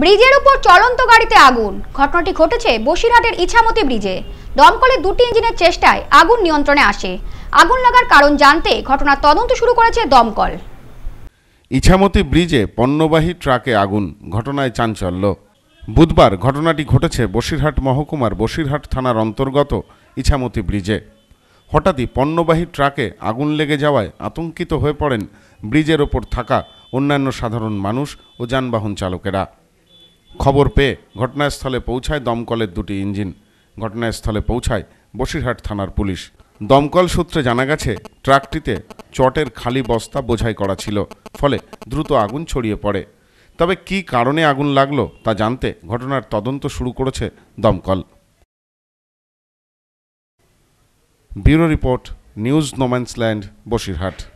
ব্রিজের উপর চলন্ত গাড়িতে আগুন ঘটনাটি ঘটেছে বসিরহাটের ইছামতি ব্রিজে দমকলের দুটি ইঞ্জিনের চেষ্টায় আগুন নিয়ন্ত্রণে আসে আগুন লাগার কারণ জানতে ঘটনার তদন্ত শুরু করেছে দমকল ইছামতি ব্রিজে পণ্যবাহী ট্রাকে আগুন ঘটনায় চাঞ্চল্য বুধবার ঘটনাটি ঘটেছে বসিরহাট মহকুমার বসিরহাট থানার অন্তর্গত ইছামতি ব্রিজে হঠাৎই পণ্যবাহী ট্রাকে আগুন লেগে যাওয়ায় আতঙ্কিত হয়ে পড়েন ব্রিজের ওপর থাকা অন্যান্য সাধারণ মানুষ ও যানবাহন চালকেরা খবর পেয়ে ঘটনাস্থলে পৌঁছায় দমকলের দুটি ইঞ্জিন ঘটনাস্থলে পৌঁছায় বসিরহাট থানার পুলিশ দমকল সূত্রে জানা গেছে ট্রাকটিতে চটের খালি বস্তা বোঝাই করা ছিল ফলে দ্রুত আগুন ছড়িয়ে পড়ে তবে কি কারণে আগুন লাগলো তা জানতে ঘটনার তদন্ত শুরু করেছে দমকল bureau report news no man's land Basirhat